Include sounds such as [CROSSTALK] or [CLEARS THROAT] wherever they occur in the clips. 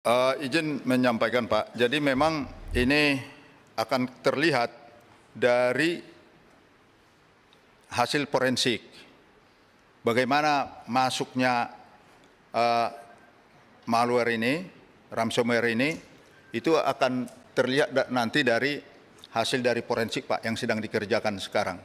Uh, izin menyampaikan Pak, jadi memang ini akan terlihat dari hasil forensik. Bagaimana masuknya uh, malware ini, ransomware ini, itu akan terlihat da nanti dari hasil dari forensik Pak yang sedang dikerjakan sekarang.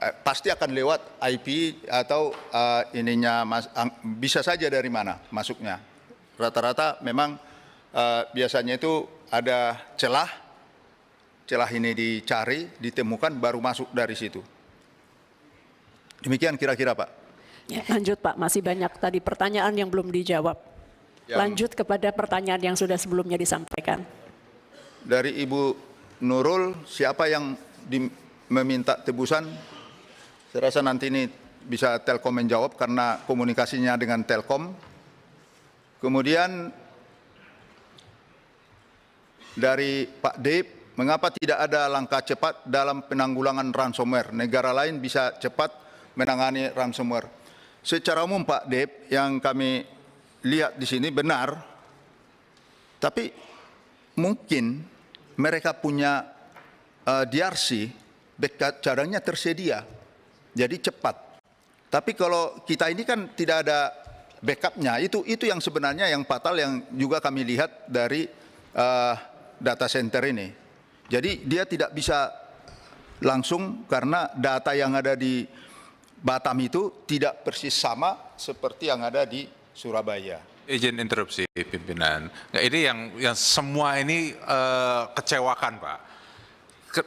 Uh, pasti akan lewat IP atau uh, ininya mas, bisa saja dari mana masuknya rata-rata memang uh, biasanya itu ada celah, celah ini dicari, ditemukan, baru masuk dari situ. Demikian kira-kira Pak. Ya, lanjut Pak, masih banyak tadi pertanyaan yang belum dijawab. Yang, lanjut kepada pertanyaan yang sudah sebelumnya disampaikan. Dari Ibu Nurul, siapa yang meminta tebusan? Saya rasa nanti ini bisa Telkom menjawab karena komunikasinya dengan Telkom. Kemudian dari Pak Dep, mengapa tidak ada langkah cepat dalam penanggulangan ransomware? Negara lain bisa cepat menangani ransomware. Secara umum Pak Dep yang kami lihat di sini benar, tapi mungkin mereka punya uh, eh, DRC backup cadangnya tersedia, jadi cepat. Tapi kalau kita ini kan tidak ada backupnya itu itu yang sebenarnya yang fatal yang juga kami lihat dari uh, data center ini. Jadi dia tidak bisa langsung karena data yang ada di Batam itu tidak persis sama seperti yang ada di Surabaya. Izin interupsi pimpinan. Nah, ini yang yang semua ini uh, kecewakan pak.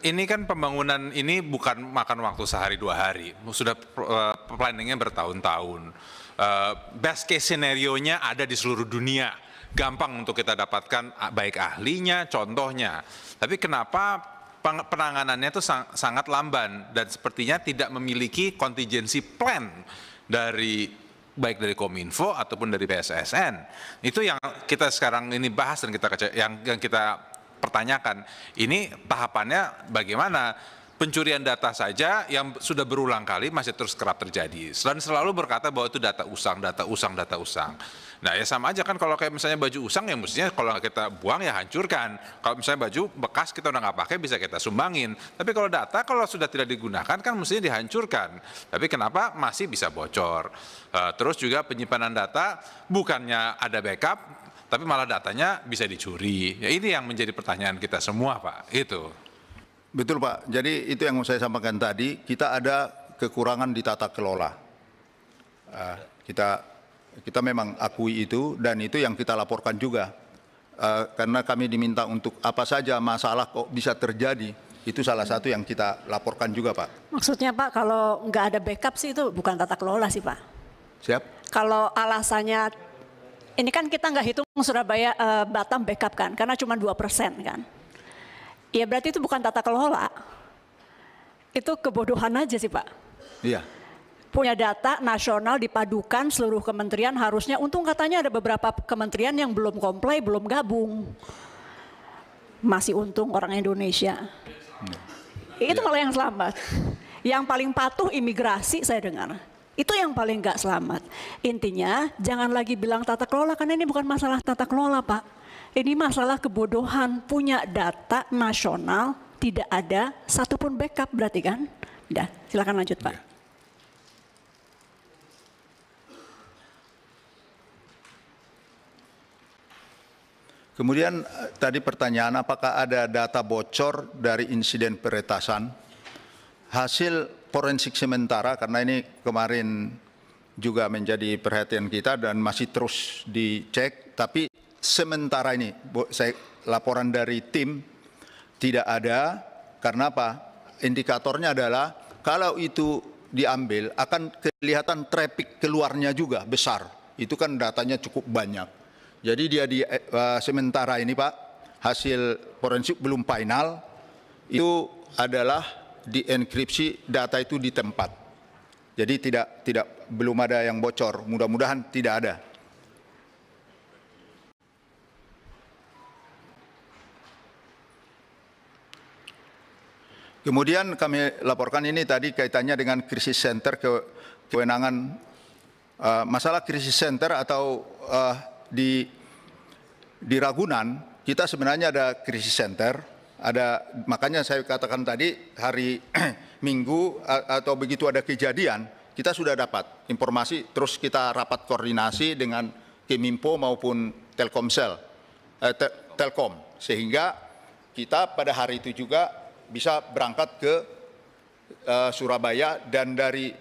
ini kan pembangunan ini bukan makan waktu sehari dua hari. Sudah uh, planningnya bertahun-tahun Eh, best case scenario nya ada di seluruh dunia. Gampang untuk kita dapatkan ah, baik ahlinya, contohnya. Tapi kenapa penanganannya itu sangat lamban dan sepertinya tidak memiliki contingency plan dari baik dari Kominfo ataupun dari PSSN. Itu yang kita sekarang ini bahas dan kita yang, yang kita pertanyakan. Ini tahapannya bagaimana? pencurian data saja yang sudah berulang kali masih terus kerap terjadi. Selain selalu berkata bahwa itu data usang, data usang, data usang. Nah ya sama aja kan kalau kayak misalnya baju usang ya mestinya kalau kita buang ya hancurkan. Kalau misalnya baju bekas kita udah nggak pakai bisa kita sumbangin. Tapi kalau data kalau sudah tidak digunakan kan mestinya dihancurkan. Tapi kenapa masih bisa bocor? Eh, terus juga penyimpanan data bukannya ada backup tapi malah datanya bisa dicuri. Ya ini yang menjadi pertanyaan kita semua Pak. Itu. Betul Pak, jadi itu yang saya sampaikan tadi, kita ada kekurangan di tata kelola. Ah, kita kita memang akui itu dan itu yang kita laporkan juga. Ah, karena kami diminta untuk apa saja masalah kok bisa terjadi, itu salah satu yang kita laporkan juga Pak. Maksudnya Pak, kalau nggak ada backup sih itu bukan tata kelola sih Pak. Siap. Kalau alasannya, ini kan kita nggak hitung Surabaya eh, Batam backup kan, karena cuma dua persen kan. Ya berarti itu bukan tata kelola. Itu kebodohan aja sih Pak. Iya. Punya data nasional dipadukan seluruh kementerian harusnya untung katanya ada beberapa kementerian yang belum komplai, belum gabung. Masih untung orang Indonesia. Hmm. Itu ya. malah yang selamat. Yang paling patuh imigrasi saya dengar. Itu yang paling gak selamat. Intinya jangan lagi bilang tata kelola karena ini bukan masalah tata kelola Pak ini masalah kebodohan punya data nasional tidak ada satupun backup berarti kan? Dah, silakan lanjut Pak. Iya. Kemudian eh, tadi pertanyaan apakah ada data bocor dari insiden peretasan? Hasil forensik sementara karena ini kemarin juga menjadi perhatian kita dan masih terus dicek tapi sementara ini saya laporan dari tim tidak ada karena apa? Indikatornya adalah kalau itu diambil akan kelihatan traffic keluarnya juga besar. Itu kan datanya cukup banyak. Jadi dia di uh, sementara ini Pak hasil forensik belum final itu adalah dienkripsi data itu di tempat. Jadi tidak tidak belum ada yang bocor. Mudah-mudahan tidak ada. Kemudian kami laporkan ini tadi kaitannya dengan krisis center ke kewenangan uh, masalah krisis center atau uh, di di Ragunan kita sebenarnya ada krisis center, ada makanya saya katakan tadi hari [CLEARS THROAT] Minggu atau begitu ada kejadian kita sudah dapat informasi terus kita rapat koordinasi dengan Kemimpo maupun Telkomsel eh, te, Telkom sehingga kita pada hari itu juga bisa berangkat ke uh, Surabaya dan dari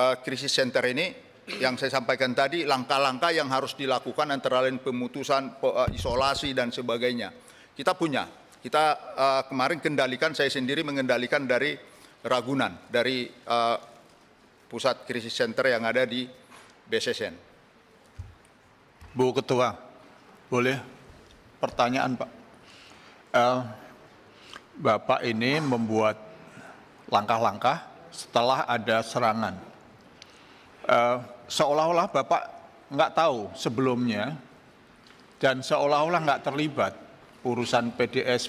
uh, krisis center ini yang saya sampaikan tadi langkah-langkah yang harus dilakukan antara lain pemutusan eh, isolasi dan sebagainya. Kita punya. Kita uh, kemarin kendalikan saya sendiri mengendalikan dari Ragunan dari uh, pusat krisis center yang ada di BSSN. Bu Ketua, boleh pertanyaan Pak? Uh, Bapak ini membuat langkah-langkah setelah ada serangan. Uh, seolah-olah Bapak nggak tahu sebelumnya dan seolah-olah nggak terlibat urusan PDS,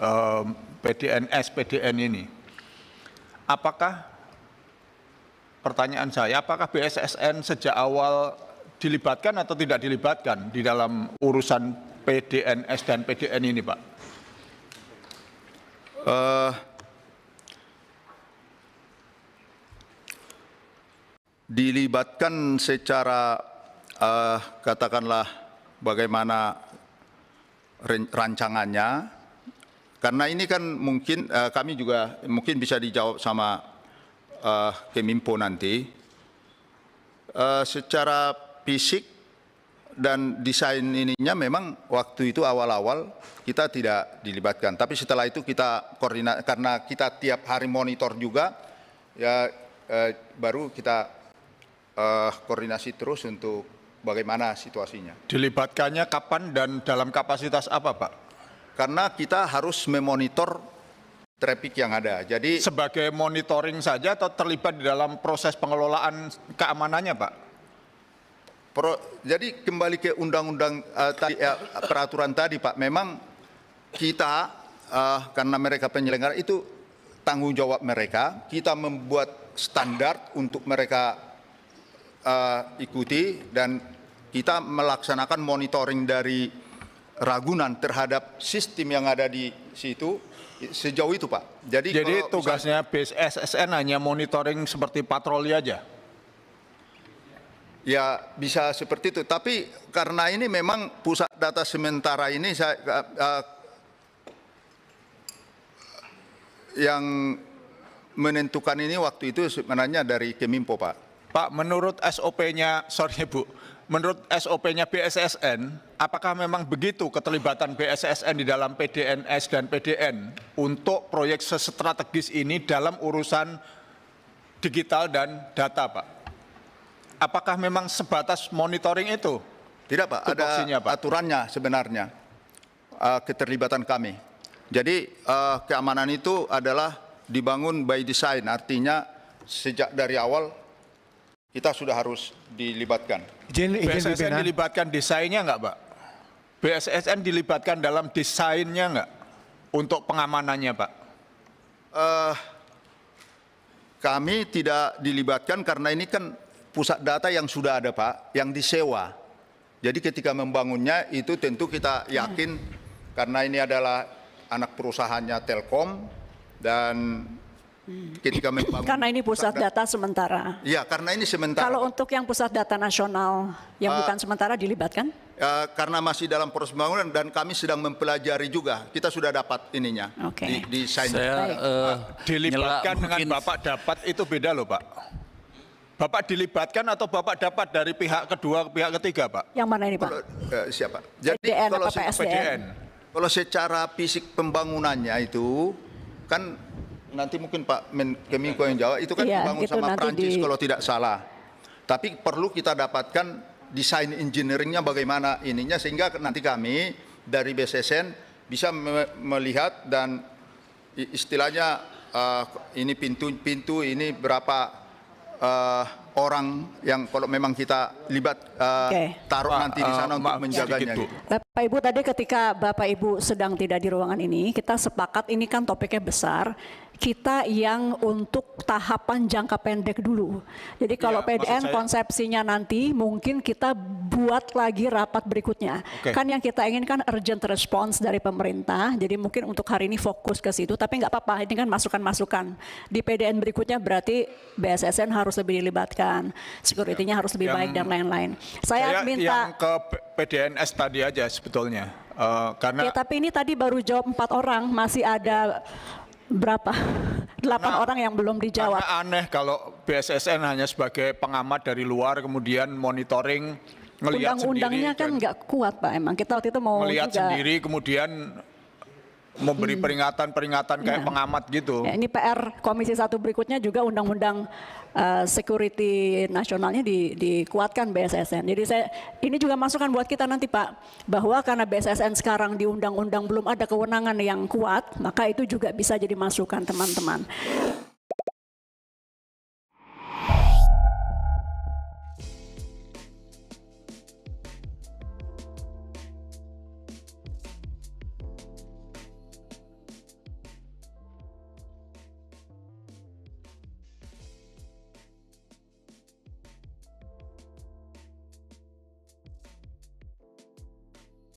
uh, eh, PDNS, PDN ini. Apakah pertanyaan saya, apakah BSSN sejak awal dilibatkan atau tidak dilibatkan di dalam urusan PDNS dan PDN ini, Pak? Uh, dilibatkan secara uh, katakanlah bagaimana rancangannya karena ini kan mungkin uh, kami juga mungkin bisa dijawab sama uh, Kemimpo nanti uh, secara fisik dan desain ininya memang waktu itu awal-awal kita tidak dilibatkan. Tapi setelah itu kita koordinat karena kita tiap hari monitor juga ya eh, baru kita eh, koordinasi terus untuk bagaimana situasinya. Dilibatkannya kapan dan dalam kapasitas apa, Pak? Karena kita harus memonitor traffic yang ada. Jadi sebagai monitoring saja atau terlibat di dalam proses pengelolaan keamanannya, Pak? Pro, jadi kembali ke undang-undang uh, tadi, ya, peraturan tadi Pak, memang kita uh, karena mereka penyelenggara itu tanggung jawab mereka, kita membuat standar untuk mereka uh, ikuti dan kita melaksanakan monitoring dari Ragunan terhadap sistem yang ada di situ sejauh itu Pak. Jadi, Jadi tugasnya misalnya, PSSN hanya monitoring seperti patroli aja? Ya bisa seperti itu. Tapi karena ini memang pusat data sementara ini saya uh, yang menentukan ini waktu itu sebenarnya dari Kemimpo Pak. Pak, menurut SOP-nya, sorry Bu, menurut SOP-nya BSSN, apakah memang begitu keterlibatan BSSN di dalam PDNS dan PDN untuk proyek strategis ini dalam urusan digital dan data Pak? apakah memang sebatas monitoring itu? Tidak Pak, ada Pak. aturannya sebenarnya uh, keterlibatan kami. Jadi uh, keamanan itu adalah dibangun by design, artinya sejak dari awal kita sudah harus dilibatkan. Jin, izin BSSN dilibatkan desainnya nggak Pak? BSSN dilibatkan dalam desainnya nggak untuk pengamanannya Pak? Uh, kami tidak dilibatkan karena ini kan pusat data yang sudah ada Pak, yang disewa. Jadi ketika membangunnya itu tentu kita yakin hmm. karena ini adalah anak perusahaannya Telkom dan ketika membangun karena ini pusat, data, data sementara. Iya, karena ini sementara. Kalau untuk yang pusat data nasional yang uh, bukan sementara dilibatkan? Uh, karena masih dalam proses pembangunan dan kami sedang mempelajari juga. Kita sudah dapat ininya. Oke. Okay. Di, di Saya uh, dilibatkan dengan Bapak dapat itu beda loh, Pak. Bapak dilibatkan atau Bapak dapat dari pihak kedua ke pihak ketiga, Pak? Yang mana ini, Pak? Kalau, eh, siapa? Jadi PDN kalau apa PSDN? PDN, kalau secara fisik pembangunannya itu kan nanti mungkin Pak Menko yang jawab itu kan iya, dibangun itu sama Prancis di... kalau tidak salah. Tapi perlu kita dapatkan desain engineeringnya bagaimana ininya sehingga nanti kami dari BSSN bisa me melihat dan istilahnya uh, ini pintu-pintu ini berapa uh, orang yang kalau memang kita libat uh, eh, okay. taruh nanti di eh, sana untuk menjaganya. Gitu. Pak Ibu tadi ketika Bapak Ibu sedang tidak di ruangan ini, kita sepakat ini kan topiknya besar. Kita yang untuk tahapan jangka pendek dulu. Jadi kalau ya, PDN konsepsinya nanti mungkin kita buat lagi rapat berikutnya. Okay. Kan yang kita inginkan urgent response dari pemerintah. Jadi mungkin untuk hari ini fokus ke situ. Tapi nggak apa-apa, ini kan masukan-masukan. Di PDN berikutnya berarti BSSN harus lebih dilibatkan, security-nya harus lebih yang, baik dan lain-lain. Saya, saya minta yang ke PDNS tadi aja sebetulnya. Uh, karena ya, tapi ini tadi baru jawab empat orang, masih ada berapa? [LAUGHS] Delapan orang yang belum dijawab. Karena aneh kalau BSSN hanya sebagai pengamat dari luar, kemudian monitoring, melihat Undang-undangnya kan nggak kuat, Pak. Emang kita waktu itu mau melihat juga... sendiri, kemudian memberi hmm. peringatan-peringatan kayak ya. pengamat gitu. Ya, ini PR Komisi Satu berikutnya juga undang-undang uh, eh, security nasionalnya di, dikuatkan BSSN. Jadi saya ini juga masukan buat kita nanti Pak bahwa karena BSSN sekarang di undang-undang belum ada kewenangan yang kuat, maka itu juga bisa jadi masukan teman-teman.